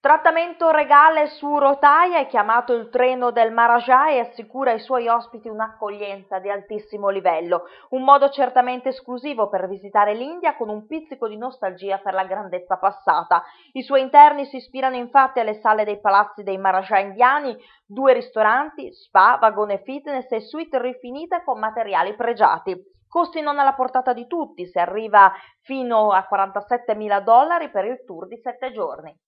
Trattamento regale su rotaia è chiamato il treno del Marajà e assicura ai suoi ospiti un'accoglienza di altissimo livello, un modo certamente esclusivo per visitare l'India con un pizzico di nostalgia per la grandezza passata. I suoi interni si ispirano infatti alle sale dei palazzi dei Marajà indiani, due ristoranti, spa, vagone fitness e suite rifinite con materiali pregiati costi non alla portata di tutti, si arriva fino a 47 mila dollari per il tour di sette giorni.